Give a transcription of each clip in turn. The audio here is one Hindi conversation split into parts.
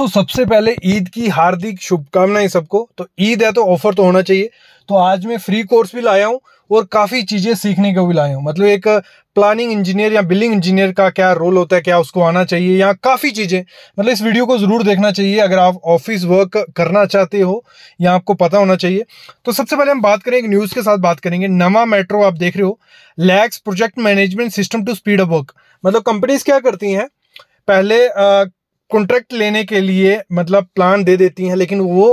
दोस्तों सबसे पहले ईद की हार्दिक शुभकामनाएं सबको तो ईद है तो ऑफर तो होना चाहिए तो आज मैं फ्री कोर्स भी लाया हूँ और काफ़ी चीज़ें सीखने को भी लाया हूँ मतलब एक प्लानिंग इंजीनियर या बिल्डिंग इंजीनियर का क्या रोल होता है क्या उसको आना चाहिए या काफ़ी चीज़ें मतलब इस वीडियो को ज़रूर देखना चाहिए अगर आप ऑफिस वर्क करना चाहते हो या आपको पता होना चाहिए तो सबसे पहले हम बात करेंगे न्यूज़ के साथ बात करेंगे नवा मेट्रो आप देख रहे हो लैक्स project management system to speed up work मतलब कंपनीज क्या करती हैं पहले कॉन्ट्रैक्ट लेने के लिए मतलब प्लान दे देती हैं लेकिन वो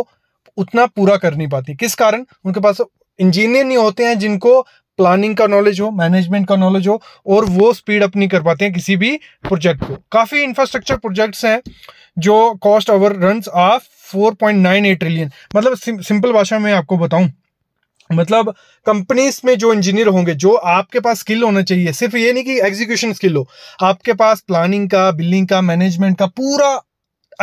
उतना पूरा कर नहीं पाती किस कारण उनके पास इंजीनियर नहीं होते हैं जिनको प्लानिंग का नॉलेज हो मैनेजमेंट का नॉलेज हो और वो स्पीड अप नहीं कर पाते हैं किसी भी प्रोजेक्ट को काफ़ी इंफ्रास्ट्रक्चर प्रोजेक्ट्स हैं जो cost overrun of 4.98 trillion मतलब सिंपल भाषा में आपको बताऊं मतलब कंपनीज में जो इंजीनियर होंगे जो आपके पास स्किल होना चाहिए सिर्फ ये नहीं कि एग्जीक्यूशन स्किल हो आपके पास प्लानिंग का बिल्डिंग का मैनेजमेंट का पूरा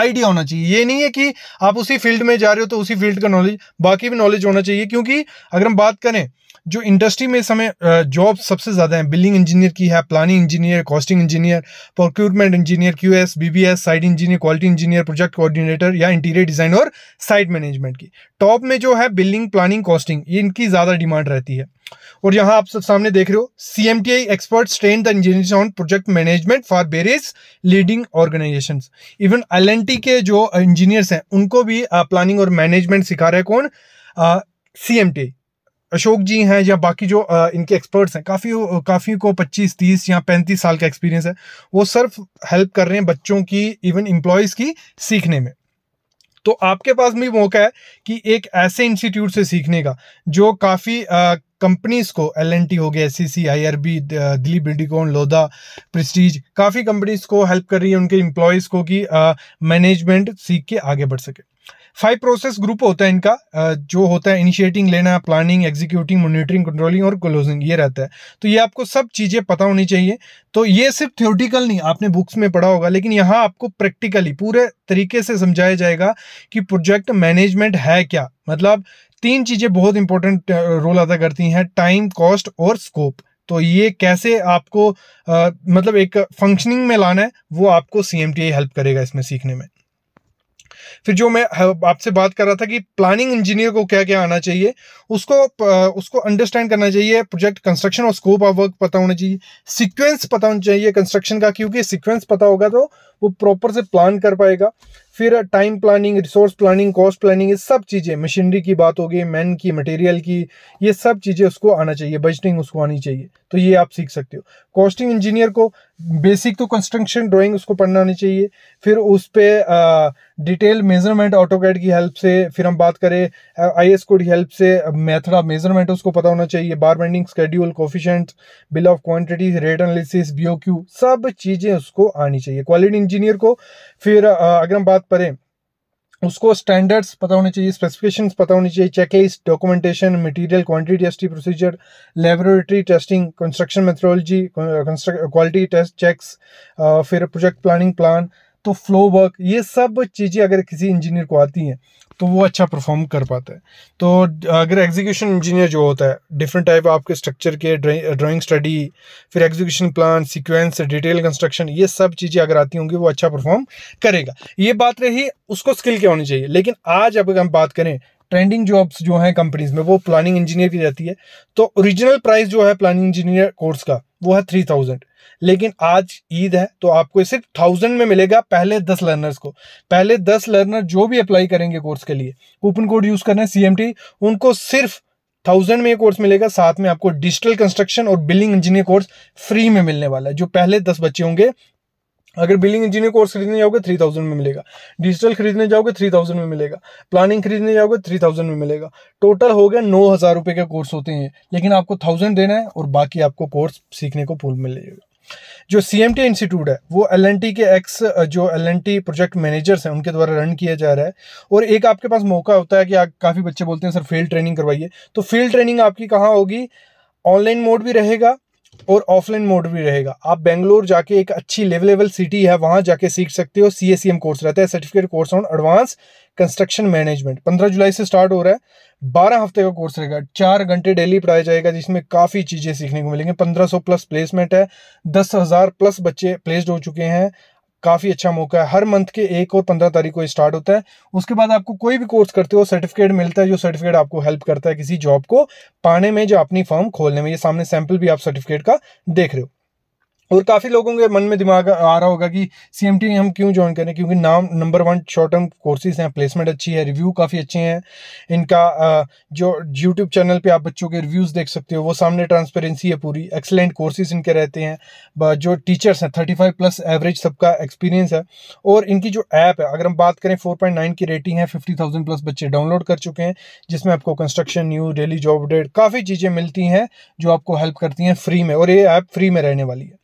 आइडिया होना चाहिए ये नहीं है कि आप उसी फील्ड में जा रहे हो तो उसी फील्ड का नॉलेज बाकी भी नॉलेज होना चाहिए क्योंकि अगर हम बात करें जो इंडस्ट्री में इस समय जॉब सबसे ज़्यादा है बिल्डिंग इंजीनियर की है planning engineer costing engineer procurement engineer Q S B B S site engineer quality engineer project coordinator या इंटीरियर डिज़ाइन और साइट मैनेजमेंट की टॉप में जो है बिल्डिंग प्लानिंग कॉस्टिंग ये इनकी ज़्यादा डिमांड रहती है और यहाँ आप सब सामने देख रहे हो C M T I expert train the engineer on project management for various leading organisation even L K जो इंजीनियर्स हैं उनको भी प्लानिंग और मैनेजमेंट सिखा रहे हैं कौन C M T Ashok ji हैं या बाकी जो इनके एक्सपर्ट्स हैं काफ़ी काफ़ी को 25 30 या 35 साल का एक्सपीरियंस है वो सिर्फ हेल्प कर रहे हैं बच्चों की इवन एम्प्लॉयज़ की सीखने में तो आपके पास भी मौका है कि एक ऐसे इंस्टीट्यूट से सीखने का जो काफ़ी कंपनीज को एल एन टी हो गया S C C I R B Delhi बिडिकॉन लोधा प्रिस्टीज काफ़ी कंपनीज को हेल्प कर रही है उनके एम्प्लॉयज़ को कि मैनेजमेंट सीख के आगे बढ़ सके फाइव प्रोसेस ग्रुप होता है इनका जो होता है इनिशिएटिंग लेना प्लानिंग एग्जीक्यूटिंग मॉनिटरिंग कंट्रोलिंग और क्लोजिंग ये रहता है तो ये आपको सब चीज़ें पता होनी चाहिए तो ये सिर्फ थ्योरेटिकल नहीं आपने बुक्स में पढ़ा होगा लेकिन यहाँ आपको प्रैक्टिकली पूरे तरीके से समझाया जाएगा कि प्रोजेक्ट मैनेजमेंट है क्या मतलब तीन चीज़ें बहुत इंपॉर्टेंट रोल अदा करती हैं टाइम कॉस्ट और स्कोप तो ये कैसे आपको आ, मतलब एक फंक्शनिंग में लाना है वो आपको सी हेल्प करेगा इसमें सीखने में फिर जो मैं आपसे बात कर रहा था कि प्लानिंग इंजीनियर को क्या क्या आना चाहिए उसको उसको अंडरस्टैंड करना चाहिए प्रोजेक्ट कंस्ट्रक्शन और स्कोप ऑफ वर्क पता होना चाहिए सीक्वेंस पता होना चाहिए कंस्ट्रक्शन का क्योंकि सीक्वेंस पता होगा तो वो प्रॉपर से प्लान कर पाएगा फिर time planning resource planning cost planning ये सब चीज़ें मशीनरी की बात हो गई मैन की मटेरियल की ये सब चीज़ें उसको आना चाहिए बजटिंग उसको आनी चाहिए तो ये आप सीख सकते हो कॉस्टिंग इंजीनियर को बेसिक तो कंस्ट्रक्शन ड्राइंग उसको पढ़ना आनी चाहिए फिर उस पर डिटेल मेजरमेंट ऑटोकैड की हेल्प से फिर हम बात करें आई एस कोड की हेल्प से मेथड ऑफ मेजरमेंट उसको पता होना चाहिए bar bending schedule coefficient bill of quantity rate analysis बी सब चीज़ें उसको आनी चाहिए क्वालिटी इंजीनियर को फिर अगर हम बात बात करें उसको स्टैंडर्ड्स पता होने चाहिए स्पेसिफिकेशंस पता होनी चाहिए checklist documentation material quantity testing procedure laboratory testing construction methodology quality test checks फिर प्रोजेक्ट प्लानिंग प्लान तो फ्लो वर्क ये सब चीज़ें अगर किसी इंजीनियर को आती हैं तो वो अच्छा परफॉर्म कर पाता है तो अगर एग्जीक्यूशन इंजीनियर जो होता है डिफरेंट टाइप आपके स्ट्रक्चर के ड्राइंग स्टडी फिर execution plan sequence detail construction ये सब चीज़ें अगर आती होंगी वो अच्छा परफॉर्म करेगा ये बात रही उसको स्किल क्या होनी चाहिए लेकिन आज अगर हम बात करें ट्रेंडिंग जॉब्स जो हैं कंपनीज में वो प्लानिंग इंजीनियर की रहती है तो ओरिजिनल प्राइस जो है प्लानिंग इंजीनियर कोर्स का वो है थ्री थाउजेंड लेकिन आज ईद है तो आपको सिर्फ थाउजेंड में मिलेगा पहले दस लर्नर्स को पहले दस लर्नर जो भी अप्लाई करेंगे कोर्स के लिए कूपन कोड यूज करना है सीएमटी उनको सिर्फ थाउजेंड में ये कोर्स मिलेगा साथ में आपको डिजिटल कंस्ट्रक्शन और बिलिंग इंजीनियर कोर्स फ्री में मिलने वाला है जो पहले दस बच्चे होंगे अगर बिलिंग इंजीनियर कोर्स खरीदने जाओगे थ्री थाउजेंड में मिलेगा डिजिटल खरीदने जाओगे थ्री थाउजेंड में मिलेगा प्लानिंग खरीदने जाओगे थ्री थाउजेंड में मिलेगा टोटल हो गया नौ हज़ार रुपए के कोर्स होते हैं लेकिन आपको थाउजेंड देना है और बाकी आपको कोर्स सीखने को फुल मिलेगा जो सी एम टी इंस्टीट्यूट है वो एल एन टी के एक्स जो L N T project managers हैं उनके द्वारा रन किया जा रहा है और एक आपके पास मौका होता है कि आप काफ़ी बच्चे बोलते हैं सर फील्ड ट्रेनिंग करवाइए तो फील्ड ट्रेनिंग आपकी कहाँ होगी ऑनलाइन मोड भी रहेगा और ऑफलाइन मोड भी रहेगा आप बेंगलोर जाके एक अच्छी लेवल लेवल सिटी है वहां जाके सीख सकते हो सी एस कोर्स रहता है certificate course on advance construction management पंद्रह जुलाई से स्टार्ट हो रहा है बारह हफ्ते का कोर्स रहेगा चार घंटे डेली पढ़ाया जाएगा जिसमें काफ़ी चीज़ें सीखने को मिलेंगी पंद्रह सौ प्लस प्लेसमेंट है दस हज़ार प्लस बच्चे प्लेस्ड हो चुके हैं काफ़ी अच्छा मौका है हर मंथ के एक और पंद्रह तारीख को स्टार्ट होता है उसके बाद आपको कोई भी कोर्स करते हो सर्टिफिकेट मिलता है जो सर्टिफिकेट आपको हेल्प करता है किसी जॉब को पाने में जो अपनी फॉर्म खोलने में ये सामने सैंपल भी आप सर्टिफिकेट का देख रहे हो और काफ़ी लोगों के मन में दिमाग आ रहा होगा कि सी एम टी हम क्यों ज्वाइन करें क्योंकि नाम number one short term courses हैं प्लेसमेंट अच्छी है रिव्यू काफ़ी अच्छे हैं इनका जो यूट्यूब चैनल पे आप बच्चों के रिव्यूज़ देख सकते हो वो सामने ट्रांसपेरेंसी है पूरी एक्सेलेंट कोर्सेज इनके रहते हैं जो टीचर्स हैं थर्टी फाइव प्लस एवरेज सबका एक्सपीरियंस है और इनकी जो ऐप है अगर हम बात करें फोर पॉइंट नाइन की रेटिंग है फिफ्टी थाउजेंड प्लस बच्चे डाउनलोड कर चुके हैं जिसमें आपको construction new daily job update काफ़ी चीज़ें मिलती हैं जो आपको हेल्प करती हैं फ्री में और ये ऐप फ्री में रहने वाली है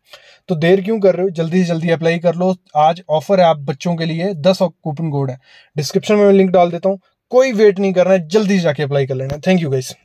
तो देर क्यों कर रहे हो जल्दी से जल्दी अप्लाई कर लो आज ऑफर है आप बच्चों के लिए दस कूपन कोड है डिस्क्रिप्शन में मैं लिंक डाल देता हूँ कोई वेट नहीं करना है जल्दी से जाके अप्लाई कर लेना थैंक यू गाइस